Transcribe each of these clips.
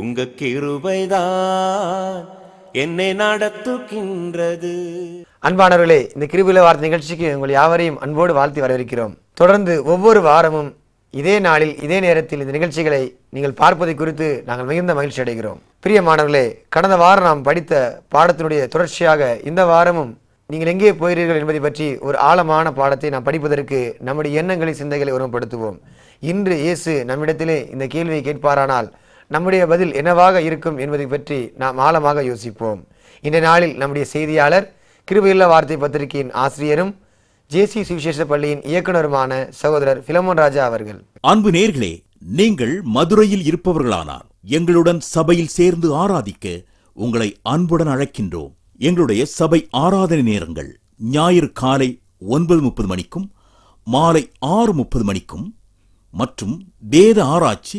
உங்க கிருபைதான் என்னை நடத்துகின்றது அன்பானவர்களே இந்த கிருபில வார நிகழ்ச்சிக்கு உங்கள் யாவரையும் அன்போடு வாழ்த்தி வரவிருக்கிறோம் தொடர்ந்து ஒவ்வொரு வாரமும் இதே நாளில் இதே நேரத்தில் இந்த நிகழ்ச்சிகளை நீங்கள் பார்ப்பதை குறித்து நாங்கள் மிகுந்த மகிழ்ச்சி அடைகிறோம் மாணவர்களே கடந்த வாரம் நாம் படித்த பாடத்தினுடைய தொடர்ச்சியாக இந்த வாரமும் நீங்கள் எங்கே போகிறீர்கள் என்பதை பற்றி ஒரு ஆழமான பாடத்தை நாம் படிப்பதற்கு நம்முடைய எண்ணங்களை சிந்தைகளை உருவப்படுத்துவோம் இன்று இயேசு நம்மிடத்திலே இந்த கேள்வியை கேட்பாரானால் நம்முடைய பதில் என்னவாக இருக்கும் என்பதை பற்றி நாம் ஆழமாக யோசிப்போம் இந்த நாளில் நம்முடைய செய்தியாளர் கிருபையுள்ள வார்த்தை பத்திரிகையின் ஆசிரியரும் ஜேசி சுவிசேஷ பள்ளியின் இயக்குநருமான சகோதரர் பிலமோன் ராஜா அவர்கள் அன்பு நேர்களே நீங்கள் மதுரையில் இருப்பவர்களானால் எங்களுடன் சபையில் சேர்ந்து ஆராதிக்க உங்களை அன்புடன் அழைக்கின்றோம் எங்களுடைய சபை ஆராதனை நேரங்கள் ஞாயிறு காலை ஒன்பது முப்பது மணிக்கும் மாலை ஆறு முப்பது மணிக்கும் மற்றும் வேத ஆராய்ச்சி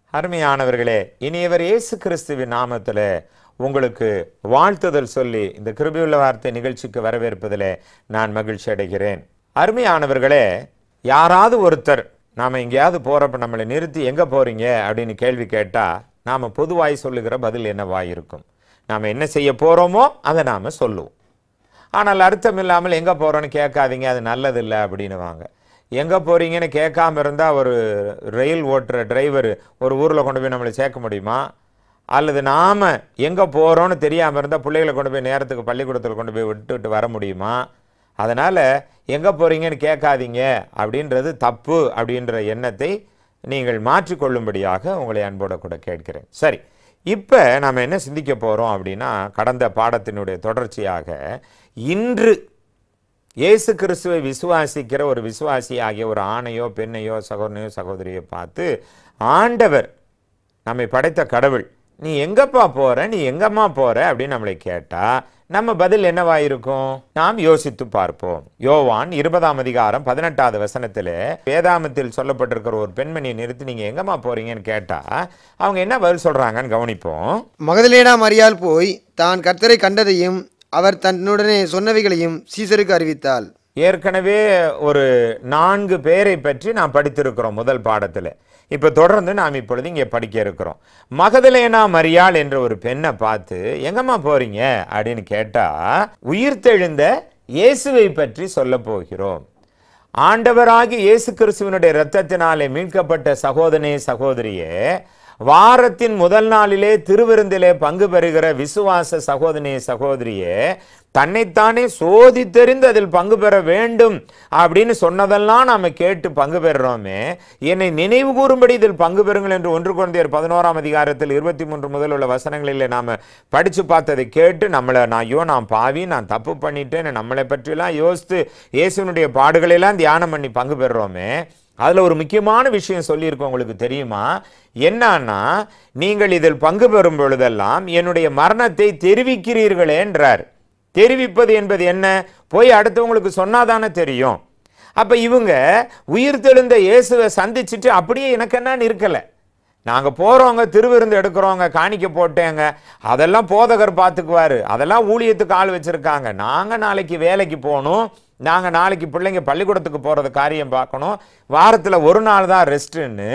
அருமையானவர்களே இனியவர் இயேசு கிறிஸ்துவின் நாமத்தில் உங்களுக்கு வாழ்த்துதல் சொல்லி இந்த கிருபியுள்ள வார்த்தை நிகழ்ச்சிக்கு வரவேற்பதில் நான் மகிழ்ச்சி அடைகிறேன் அருமையானவர்களே யாராவது ஒருத்தர் நாம் எங்கேயாவது போகிறப்ப நம்மளை நிறுத்தி எங்கே போகிறீங்க அப்படின்னு கேள்வி கேட்டால் நாம் பொதுவாய் சொல்லுகிற பதில் என்னவாய் இருக்கும் நாம் என்ன செய்ய போகிறோமோ அதை நாம் சொல்லுவோம் ஆனால் அர்த்தம் இல்லாமல் எங்கே போகிறோன்னு கேட்காதீங்க அது நல்லதில்லை அப்படின்னுவாங்க எங்கே போகிறீங்கன்னு கேட்காம இருந்தால் ஒரு ரயில் ஓட்டுற டிரைவர் ஒரு ஊரில் கொண்டு போய் நம்மளை சேர்க்க முடியுமா அல்லது நாம் எங்கே போகிறோன்னு தெரியாமல் இருந்தால் பிள்ளைகளை கொண்டு போய் நேரத்துக்கு பள்ளிக்கூடத்தில் கொண்டு போய் விட்டுட்டு வர முடியுமா அதனால் எங்கே போகிறீங்கன்னு கேட்காதீங்க அப்படின்றது தப்பு அப்படின்ற எண்ணத்தை நீங்கள் மாற்றிக்கொள்ளும்படியாக உங்களை அன்போட கூட கேட்கிறேன் சரி இப்போ நாம் என்ன சிந்திக்க போகிறோம் அப்படின்னா கடந்த பாடத்தினுடைய தொடர்ச்சியாக இன்று இயேசு கிறிஸ்துவை விசுவாசிக்கிற ஒரு விசுவாசி ஆகிய ஒரு ஆணையோ பெண்ணையோ சகோதரனையோ சகோதரியோ பார்த்து ஆண்டவர் நம்மை படைத்த கடவுள் நீ எங்கப்பா போகிற நீ எங்கம்மா போகிற அப்படின்னு நம்மளை கேட்டால் நம்ம பதில் என்னவாயிருக்கும் நாம் யோசித்து பார்ப்போம் யோவான் இருபதாம் அதிகாரம் பதினெட்டாவது வசனத்தில் வேதாமத்தில் சொல்லப்பட்டிருக்கிற ஒரு பெண்மணியை நிறுத்தி நீங்கள் எங்கம்மா போகிறீங்கன்னு கேட்டால் அவங்க என்ன பதில் சொல்கிறாங்கன்னு கவனிப்போம் மகதலேனா மரியால் போய் தான் கர்த்தரை கண்டதையும் அவர் தன்னுடனே சொன்னவைகளையும் சீசருக்கு அறிவித்தாள் ஏற்கனவே ஒரு நான்கு பேரை பற்றி நாம் படித்திருக்கிறோம் முதல் பாடத்தில் இப்போ தொடர்ந்து நாம் இப்பொழுது இங்கே படிக்க இருக்கிறோம் மகதலேனா மரியாள் என்ற ஒரு பெண்ணை பார்த்து எங்கம்மா போகிறீங்க அப்படின்னு கேட்டால் உயிர்த்தெழுந்த இயேசுவை பற்றி சொல்ல போகிறோம் ஆண்டவராகி இயேசு கிறிஸ்துவனுடைய இரத்தத்தினாலே மீட்கப்பட்ட சகோதரனே சகோதரியே வாரத்தின் முதல் நாளிலே திருவிருந்திலே பங்கு பெறுகிற விசுவாச சகோதரி சகோதரியே தன்னைத்தானே சோதி தெரிந்து அதில் பங்கு பெற வேண்டும் அப்படின்னு சொன்னதெல்லாம் நாம் கேட்டு பங்கு பெறுறோமே என்னை நினைவு கூறும்படி இதில் பங்கு பெறுங்கள் என்று ஒன்று குழந்தையர் பதினோராம் அதிகாரத்தில் இருபத்தி மூன்று முதல் உள்ள வசனங்களில் நாம் படித்து பார்த்ததை கேட்டு நம்மளை நான் ஐயோ நான் பாவி நான் தப்பு பண்ணிட்டேன் நம்மளை பற்றிலாம் யோசித்து இயேசுனுடைய பாடுகளெல்லாம் தியானம் பண்ணி பங்கு பெறுறோமே அதில் ஒரு முக்கியமான விஷயம் சொல்லியிருக்கோம் உங்களுக்கு தெரியுமா என்னன்னா நீங்கள் இதில் பங்கு பெறும் பொழுதெல்லாம் என்னுடைய மரணத்தை தெரிவிக்கிறீர்களே என்றார் தெரிவிப்பது என்பது என்ன போய் அடுத்தவங்களுக்கு சொன்னாதானே தெரியும் அப்போ இவங்க உயிர் தெழுந்த இயேசுவை சந்திச்சுட்டு அப்படியே எனக்கு என்னன்னு இருக்கலை நாங்கள் போகிறவங்க திருவிருந்து எடுக்கிறோங்க காணிக்க போட்டேங்க அதெல்லாம் போதகர் பார்த்துக்குவார் அதெல்லாம் ஊழியத்துக்கு ஆள் வச்சுருக்காங்க நாங்கள் நாளைக்கு வேலைக்கு போகணும் நாங்கள் நாளைக்கு பிள்ளைங்க பள்ளிக்கூடத்துக்கு போகிறது காரியம் பார்க்கணும் வாரத்தில் ஒரு நாள் தான் ரெஸ்ட்டுன்னு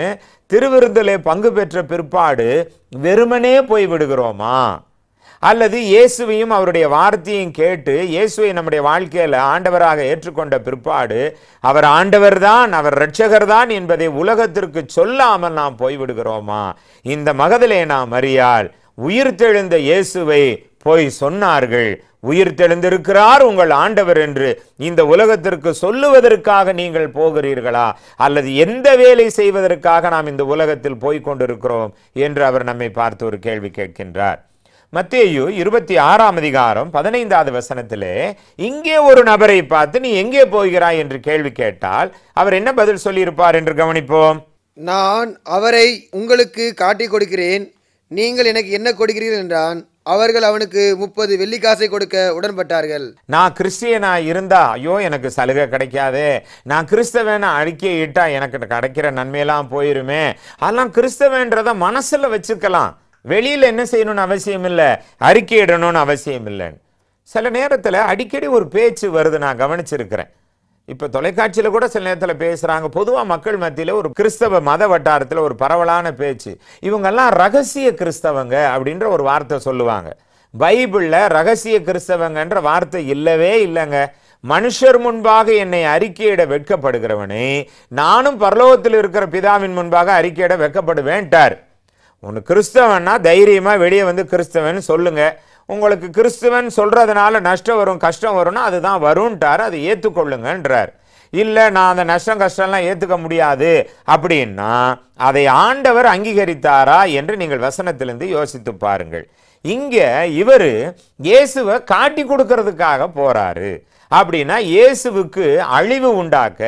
திருவிருந்தலே பங்கு பெற்ற பிற்பாடு வெறுமனே போய் விடுகிறோமா அல்லது இயேசுவையும் அவருடைய வார்த்தையும் கேட்டு இயேசுவை நம்முடைய வாழ்க்கையில் ஆண்டவராக ஏற்றுக்கொண்ட பிற்பாடு அவர் ஆண்டவர் தான் அவர் ரட்சகர் தான் என்பதை உலகத்திற்கு சொல்லாமல் நாம் போய்விடுகிறோமா இந்த மகதிலே நாம் அறியால் உயிர் தெழுந்த இயேசுவை போய் சொன்னார்கள் உயிர் தெளிந்திருக்கிறார் உங்கள் ஆண்டவர் என்று இந்த உலகத்திற்கு சொல்லுவதற்காக நீங்கள் போகிறீர்களா அல்லது எந்த வேலை செய்வதற்காக நாம் இந்த உலகத்தில் போய்கொண்டிருக்கிறோம் என்று அவர் நம்மை பார்த்து ஒரு கேள்வி கேட்கின்றார் மத்தியு இருபத்தி ஆறாம் அதிகாரம் பதினைந்தாவது வசனத்திலே இங்கே ஒரு நபரை பார்த்து நீ எங்கே போகிறாய் என்று கேள்வி கேட்டால் அவர் என்ன பதில் சொல்லியிருப்பார் என்று கவனிப்போம் நான் அவரை உங்களுக்கு காட்டிக் கொடுக்கிறேன் நீங்கள் எனக்கு என்ன கொடுக்கிறீர்கள் என்றான் அவர்கள் அவனுக்கு முப்பது வெள்ளிக்காசை கொடுக்க உடன்பட்டார்கள் நான் கிறிஸ்டியனா இருந்தா ஐயோ எனக்கு சலுகை கிடைக்காது நான் கிறிஸ்தவன் அறிக்கையிட்டா எனக்கு கிடைக்கிற நன்மையெல்லாம் போயிருமே அதெல்லாம் கிறிஸ்தவன்றத மனசுல வச்சுக்கலாம் வெளியில் என்ன செய்யணும்னு அவசியம் இல்லை அறிக்கையிடணும்னு அவசியம் இல்லைன்னு சில நேரத்தில் அடிக்கடி ஒரு பேச்சு வருது நான் கவனிச்சிருக்கிறேன் இப்போ தொலைக்காட்சியில் கூட சில நேரத்தில் பேசுகிறாங்க பொதுவாக மக்கள் மத்தியில் ஒரு கிறிஸ்தவ மத வட்டாரத்தில் ஒரு பரவலான பேச்சு இவங்கெல்லாம் ரகசிய கிறிஸ்தவங்க அப்படின்ற ஒரு வார்த்தை சொல்லுவாங்க பைபிளில் ரகசிய கிறிஸ்தவங்கன்ற வார்த்தை இல்லவே இல்லைங்க மனுஷர் முன்பாக என்னை அறிக்கையிட வெட்கப்படுகிறவனே நானும் பரலோகத்தில் இருக்கிற பிதாவின் முன்பாக அறிக்கையிட வெட்கப்படுவேன்ட்டார் ஒன்று கிறிஸ்தவன்னா தைரியமாக வெளியே வந்து கிறிஸ்தவன் சொல்லுங்கள் உங்களுக்கு கிறிஸ்துவன் சொல்கிறதுனால நஷ்டம் வரும் கஷ்டம் வரும்னா அதுதான் வரும்ன்றார் அதை ஏற்றுக்கொள்ளுங்கன்றார் இல்லை நான் அந்த நஷ்டம் கஷ்டம்லாம் ஏற்றுக்க முடியாது அப்படின்னா அதை ஆண்டவர் அங்கீகரித்தாரா என்று நீங்கள் வசனத்திலிருந்து யோசித்து பாருங்கள் இங்கே இவர் இயேசுவை காட்டி கொடுக்கறதுக்காக போகிறாரு அப்படின்னா இயேசுவுக்கு அழிவு உண்டாக்க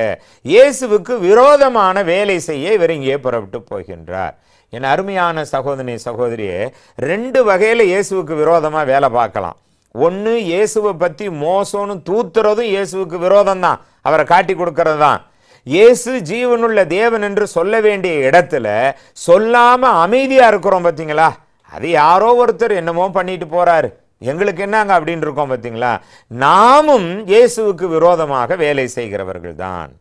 இயேசுவுக்கு விரோதமான வேலை செய்ய இவர் இங்கே புறப்பட்டு போகின்றார் என் அருமையான சகோதரி சகோதரியே ரெண்டு வகையில் இயேசுவுக்கு விரோதமாக வேலை பார்க்கலாம் ஒன்று இயேசுவை பற்றி மோசம்னு தூத்துறதும் இயேசுவுக்கு விரோதம் தான் அவரை காட்டி கொடுக்கறது தான் இயேசு ஜீவனுள்ள தேவன் என்று சொல்ல வேண்டிய இடத்துல சொல்லாமல் அமைதியாக இருக்கிறோம் பார்த்தீங்களா அது யாரோ ஒருத்தர் என்னமோ பண்ணிட்டு போகிறாரு எங்களுக்கு என்னங்க அப்படின்னு இருக்கோம் பார்த்தீங்களா நாமும் இயேசுவுக்கு விரோதமாக வேலை செய்கிறவர்கள் தான்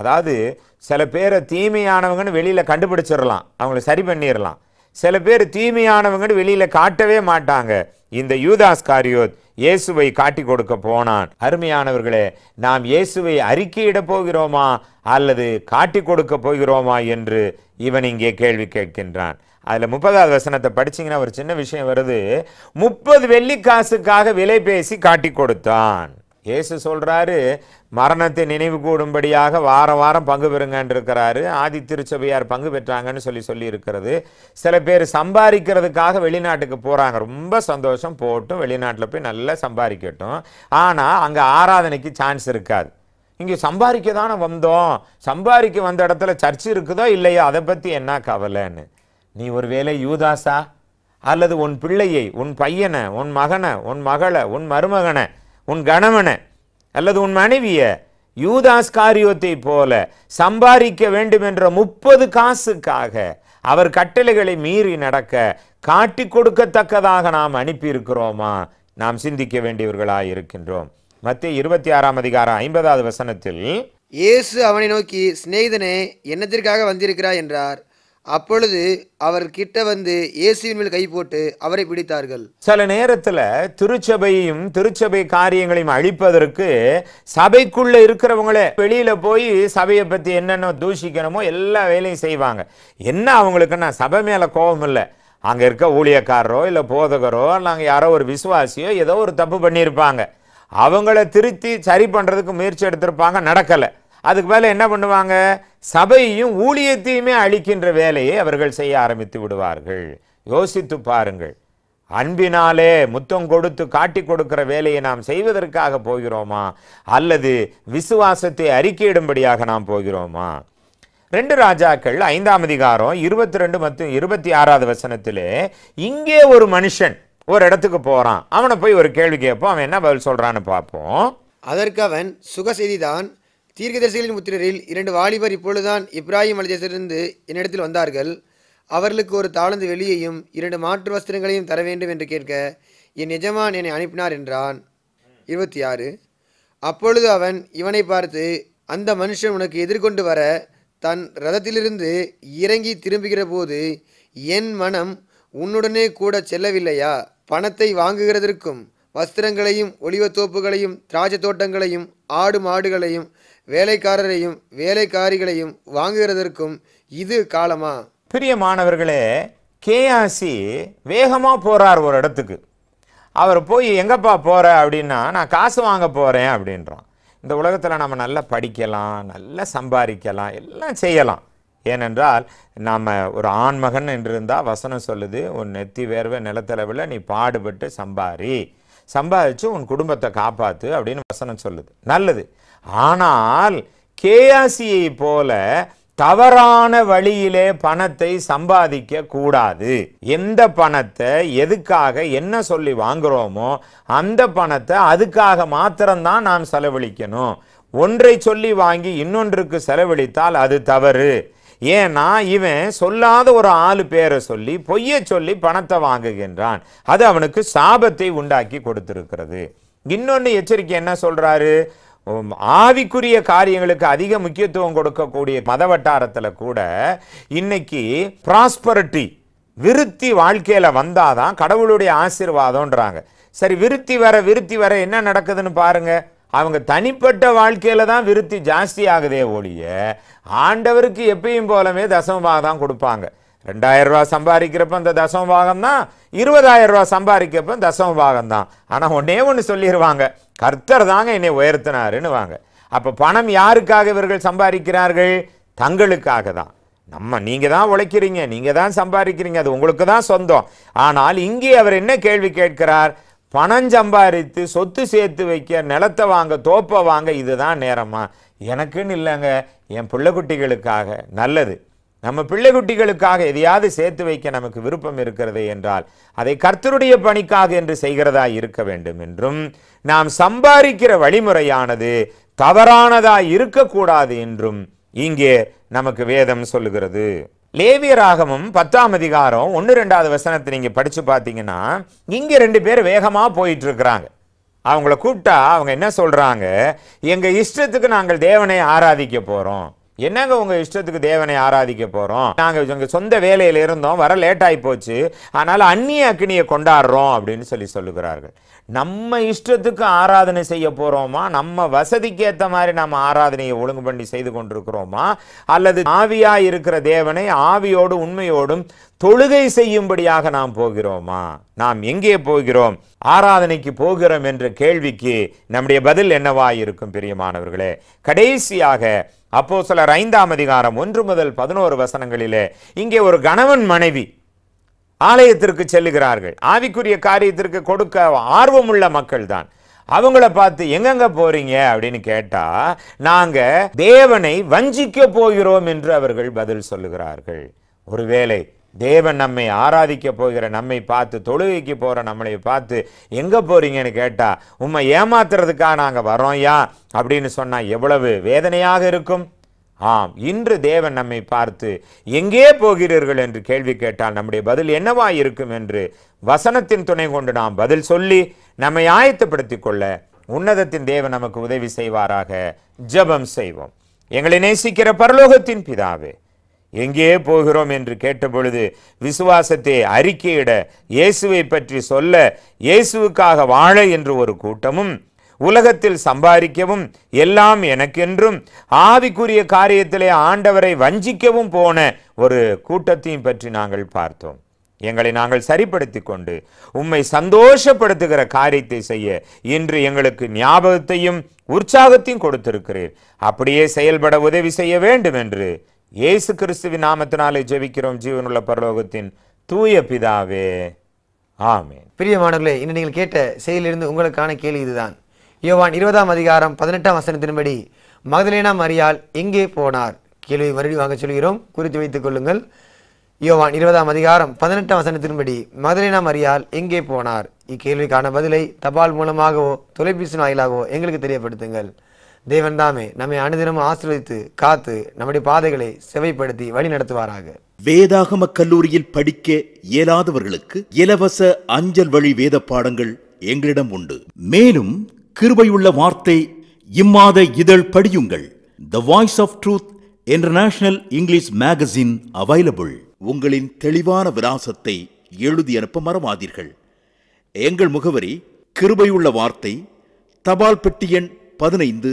அதாவது சில பேரை தீமையானவங்கன்னு வெளியில் கண்டுபிடிச்சிடலாம் அவங்கள சரி பண்ணிடலாம் சில பேர் தீமையானவங்கன்னு வெளியில் காட்டவே மாட்டாங்க இந்த யூதாஸ் காரியோத் இயேசுவை காட்டி கொடுக்க போனான் அருமையானவர்களே நாம் இயேசுவை அறிக்கையிட போகிறோமா அல்லது காட்டி கொடுக்க போகிறோமா என்று இவன் இங்கே கேள்வி கேட்கின்றான் அதில் முப்பதாவது வசனத்தை படிச்சிங்கன்னா ஒரு சின்ன விஷயம் வருது முப்பது வெள்ளி காசுக்காக விலை பேசி காட்டி கொடுத்தான் ஏசு சொல்கிறாரு மரணத்தை நினைவு கூடும்படியாக வார வாரம் பங்கு பெறுங்கன்னு இருக்கிறாரு ஆதி திருச்சபையார் பங்கு பெற்றாங்கன்னு சொல்லி சொல்லி இருக்கிறது சில பேர் சம்பாதிக்கிறதுக்காக வெளிநாட்டுக்கு போகிறாங்க ரொம்ப சந்தோஷம் போட்டும் வெளிநாட்டில் போய் நல்லா சம்பாதிக்கட்டும் ஆனால் அங்கே ஆராதனைக்கு சான்ஸ் இருக்காது இங்கே சம்பாதிக்க தானே வந்தோம் சம்பாதிக்க வந்த இடத்துல சர்ச் இருக்குதோ இல்லையோ அதை பற்றி என்ன கவலைன்னு நீ ஒரு வேலை யூதாசா அல்லது உன் பிள்ளையை உன் பையனை உன் மகனை உன் மகளை உன் மருமகனை உன் கணவனை அல்லது உன் மனைவியை யூதாஸ் காரியத்தை போல சம்பாதிக்க வேண்டும் என்ற முப்பது காசுக்காக அவர் கட்டளைகளை மீறி நடக்க காட்டி கொடுக்கத்தக்கதாக நாம் அனுப்பியிருக்கிறோமா நாம் சிந்திக்க வேண்டியவர்களாக இருக்கின்றோம் மத்திய இருபத்தி ஆறாம் அதிகாரம் ஐம்பதாவது வசனத்தில் இயேசு அவனை நோக்கி சிநேகிதனே என்னத்திற்காக வந்திருக்கிறாய் என்றார் அப்பொழுது அவர் கிட்ட வந்து இயேசுவின் மேல் கை போட்டு அவரை பிடித்தார்கள் சில நேரத்தில் திருச்சபையும் திருச்சபை காரியங்களையும் அழிப்பதற்கு சபைக்குள்ள இருக்கிறவங்களே வெளியில போய் சபையை பத்தி என்னென்ன தூஷிக்கணுமோ எல்லா வேலையும் செய்வாங்க என்ன அவங்களுக்குன்னா சபை மேல கோபம் இல்லை அங்கே இருக்க ஊழியக்காரரோ இல்லை போதகரோ நாங்கள் யாரோ ஒரு விசுவாசியோ ஏதோ ஒரு தப்பு பண்ணியிருப்பாங்க அவங்கள திருத்தி சரி பண்ணுறதுக்கு முயற்சி எடுத்திருப்பாங்க நடக்கலை அதுக்கு மேலே என்ன பண்ணுவாங்க சபையையும் ஊழியத்தையுமே அழிக்கின்ற வேலையை அவர்கள் செய்ய ஆரம்பித்து விடுவார்கள் யோசித்து பாருங்கள் அன்பினாலே முத்தம் கொடுத்து காட்டி கொடுக்கிற வேலையை நாம் செய்வதற்காக போகிறோமா அல்லது விசுவாசத்தை அறிக்கையிடும்படியாக நாம் போகிறோமா ரெண்டு ராஜாக்கள் ஐந்தாம் அதிகாரம் இருபத்தி ரெண்டு மற்றும் இருபத்தி ஆறாவது வசனத்திலே இங்கே ஒரு மனுஷன் ஒரு இடத்துக்கு போகிறான் அவனை போய் ஒரு கேள்வி கேட்போம் அவன் என்ன பதில் சொல்கிறான்னு பார்ப்போம் அதற்கு அவன் சுகசெய்திதான் தீர்க்கதரிசிகளின் புத்திரரில் இரண்டு வாலிபர் இப்பொழுதுதான் இப்ராஹிம் அலிதேசத்திலிருந்து என்னிடத்தில் வந்தார்கள் அவர்களுக்கு ஒரு தாழ்ந்து வெளியையும் இரண்டு மாற்று வஸ்திரங்களையும் தர வேண்டும் என்று கேட்க என் எஜமான் என்னை அனுப்பினார் என்றான் இருபத்தி ஆறு அப்பொழுது அவன் இவனை பார்த்து அந்த மனுஷன் உனக்கு எதிர்கொண்டு வர தன் ரதத்திலிருந்து இறங்கி திரும்புகிற போது என் மனம் உன்னுடனே கூட செல்லவில்லையா பணத்தை வாங்குகிறதற்கும் வஸ்திரங்களையும் ஒளிவத்தோப்புகளையும் திராட்சை தோட்டங்களையும் ஆடு மாடுகளையும் வேலைக்காரரையும் வேலைக்காரிகளையும் வாங்குகிறதற்கும் இது காலமா பெரிய மாணவர்களே கேஆசி வேகமாக போகிறார் ஒரு இடத்துக்கு அவர் போய் எங்கப்பா போகிற அப்படின்னா நான் காசு வாங்க போகிறேன் அப்படின்றான் இந்த உலகத்தில் நம்ம நல்லா படிக்கலாம் நல்லா சம்பாதிக்கலாம் எல்லாம் செய்யலாம் ஏனென்றால் நாம் ஒரு ஆண்மகன் என்று இருந்தால் வசனம் சொல்லுது உன் நெத்தி வேர்வை நிலத்தளவில் நீ பாடுபட்டு சம்பாரி சம்பாதிச்சு உன் குடும்பத்தை காப்பாற்று அப்படின்னு வசனம் சொல்லுது நல்லது ஆனால் கேஆசியை போல தவறான வழியிலே பணத்தை சம்பாதிக்க கூடாது எந்த பணத்தை எதுக்காக என்ன சொல்லி வாங்குறோமோ அந்த பணத்தை அதுக்காக மாத்திரம்தான் நாம் செலவழிக்கணும் ஒன்றை சொல்லி வாங்கி இன்னொன்றுக்கு செலவழித்தால் அது தவறு ஏன்னா இவன் சொல்லாத ஒரு ஆளு பேரை சொல்லி பொய்யை சொல்லி பணத்தை வாங்குகின்றான் அது அவனுக்கு சாபத்தை உண்டாக்கி கொடுத்திருக்கிறது இன்னொன்று எச்சரிக்கை என்ன சொல்கிறாரு ஆவிக்குரிய காரியங்களுக்கு அதிக முக்கியத்துவம் கொடுக்கக்கூடிய மத வட்டாரத்தில் கூட இன்னைக்கு ப்ராஸ்பரிட்டி விருத்தி வாழ்க்கையில் வந்தாதான் கடவுளுடைய ஆசீர்வாதம்ன்றாங்க சரி விருத்தி வர விருத்தி வர என்ன நடக்குதுன்னு பாருங்கள் அவங்க தனிப்பட்ட வாழ்க்கையில் தான் விருத்தி ஜாஸ்தி ஆகுதே ஒழிய ஆண்டவருக்கு எப்பயும் போலவே தசமபாகம் தான் கொடுப்பாங்க ரெண்டாயிரம் ரூபா சம்பாதிக்கிறப்ப அந்த தசம பாகம் தான் இருபதாயிரம் ரூபா சம்பாதிக்கிறப்ப தசம பாகம் தான் ஆனால் ஒன்றே ஒன்று சொல்லிடுவாங்க கர்த்தர் தாங்க என்னை உயர்த்தினாருன்னு வாங்க அப்போ பணம் யாருக்காக இவர்கள் சம்பாதிக்கிறார்கள் தங்களுக்காக தான் நம்ம நீங்கள் தான் உழைக்கிறீங்க நீங்கள் தான் சம்பாதிக்கிறீங்க அது உங்களுக்கு தான் சொந்தம் ஆனால் இங்கே அவர் என்ன கேள்வி கேட்கிறார் பணம் சம்பாதித்து சொத்து சேர்த்து வைக்க நிலத்தை வாங்க தோப்பை வாங்க இதுதான் நேரமா எனக்குன்னு இல்லைங்க என் பிள்ளைக்குட்டிகளுக்காக நல்லது நம்ம பிள்ளைக்குட்டிகளுக்காக எதையாவது சேர்த்து வைக்க நமக்கு விருப்பம் இருக்கிறது என்றால் அதை கர்த்தருடைய பணிக்காக என்று செய்கிறதா இருக்க வேண்டும் என்றும் நாம் சம்பாதிக்கிற வழிமுறையானது தவறானதா இருக்கக்கூடாது என்றும் இங்கே நமக்கு வேதம் சொல்லுகிறது லேவியராகமும் பத்தாம் அதிகாரம் ஒன்று ரெண்டாவது வசனத்தை நீங்கள் படித்து பார்த்தீங்கன்னா இங்கே ரெண்டு பேர் வேகமாக போயிட்டுருக்குறாங்க அவங்கள கூப்பிட்டா அவங்க என்ன சொல்கிறாங்க எங்கள் இஷ்டத்துக்கு நாங்கள் தேவனை ஆராதிக்க போகிறோம் என்னங்க உங்கள் இஷ்டத்துக்கு தேவனை ஆராதிக்க போகிறோம் நாங்கள் எங்கள் சொந்த வேலையில் இருந்தோம் வர லேட் ஆகி போச்சு ஆனால் அந்நிய அக்னியை கொண்டாடுறோம் அப்படின்னு சொல்லி சொல்லுகிறார்கள் நம்ம இஷ்டத்துக்கு ஆராதனை செய்ய போகிறோமா நம்ம வசதிக்கு ஏற்ற மாதிரி நம்ம ஆராதனையை ஒழுங்கு பண்ணி செய்து கொண்டிருக்கிறோமா அல்லது ஆவியாக இருக்கிற தேவனை ஆவியோடு உண்மையோடும் தொழுகை செய்யும்படியாக நாம் போகிறோமா நாம் எங்கே போகிறோம் ஆராதனைக்கு போகிறோம் என்ற கேள்விக்கு நம்முடைய பதில் என்னவா இருக்கும் மாணவர்களே கடைசியாக அப்போ சிலர் ஐந்தாம் அதிகாரம் ஒன்று முதல் பதினோரு வசனங்களிலே இங்கே ஒரு கணவன் மனைவி ஆலயத்திற்கு செல்லுகிறார்கள் ஆவிக்குரிய காரியத்திற்கு கொடுக்க ஆர்வமுள்ள மக்கள் தான் அவங்கள பார்த்து எங்கெங்க போறீங்க அப்படின்னு கேட்டா நாங்க தேவனை வஞ்சிக்க போகிறோம் என்று அவர்கள் பதில் சொல்லுகிறார்கள் ஒருவேளை தேவன் நம்மை ஆராதிக்க போகிற நம்மை பார்த்து தொழுகைக்கு போகிற நம்மளை பார்த்து எங்கே போகிறீங்கன்னு கேட்டால் உண்மை ஏமாத்துறதுக்காக நாங்கள் வரோம் யா அப்படின்னு சொன்னால் எவ்வளவு வேதனையாக இருக்கும் ஆம் இன்று தேவன் நம்மை பார்த்து எங்கே போகிறீர்கள் என்று கேள்வி கேட்டால் நம்முடைய பதில் என்னவா இருக்கும் என்று வசனத்தின் துணை கொண்டு நாம் பதில் சொல்லி நம்மை ஆயத்தப்படுத்தி கொள்ள உன்னதத்தின் தேவன் நமக்கு உதவி செய்வாராக ஜபம் செய்வோம் எங்களை நேசிக்கிற பரலோகத்தின் பிதாவே எங்கே போகிறோம் என்று கேட்டபொழுது விசுவாசத்தை அறிக்கையிட இயேசுவை பற்றி சொல்ல இயேசுவுக்காக வாழ என்று ஒரு கூட்டமும் உலகத்தில் சம்பாதிக்கவும் எல்லாம் எனக்கென்றும் ஆவிக்குரிய காரியத்திலே ஆண்டவரை வஞ்சிக்கவும் போன ஒரு கூட்டத்தையும் பற்றி நாங்கள் பார்த்தோம் எங்களை நாங்கள் சரிப்படுத்தி கொண்டு உம்மை சந்தோஷப்படுத்துகிற காரியத்தை செய்ய இன்று எங்களுக்கு ஞாபகத்தையும் உற்சாகத்தையும் கொடுத்திருக்கிறேன் அப்படியே செயல்பட உதவி செய்ய வேண்டும் என்று இயேசு கிறிஸ்துவி நாமத்தினாலே ஜெபிக்கிறோம் ஜீவனுள்ள பரலோகத்தின் தூய பிதாவே ஆமேன் பிரியமானவர்களே இன்னும் நீங்கள் கேட்ட செயலிருந்து உங்களுக்கான கேள்வி இதுதான் யோவான் இருபதாம் அதிகாரம் பதினெட்டாம் வசனத்தின்படி மகதலேனா மரியால் எங்கே போனார் கேள்வி மறுபடியும் வாங்க சொல்கிறோம் குறித்து வைத்துக் கொள்ளுங்கள் யோவான் இருபதாம் அதிகாரம் பதினெட்டாம் வசனத்தின்படி மதுரைனா மரியால் எங்கே போனார் இக்கேள்விக்கான பதிலை தபால் மூலமாகவோ தொலைபேசி வாயிலாகவோ எங்களுக்கு தெரியப்படுத்துங்கள் தேவன் தாமே நம்மை அனுதினமும் ஆசிரியத்து காத்து நம்முடைய பாதைகளை செவைப்படுத்தி வழி நடத்துவாராக வேதாகம கல்லூரியில் படிக்க இயலாதவர்களுக்கு இலவச அஞ்சல் வழி வேத பாடங்கள் எங்களிடம் உண்டு மேலும் கிருபையுள்ள வார்த்தை இம்மாத இதழ் படியுங்கள் the voice of truth international English magazine available உங்களின் தெளிவான விலாசத்தை எழுதி அனுப்ப மறவாதீர்கள் எங்கள் முகவரி கிருபையுள்ள வார்த்தை தபால் பெட்டி எண் பதினைந்து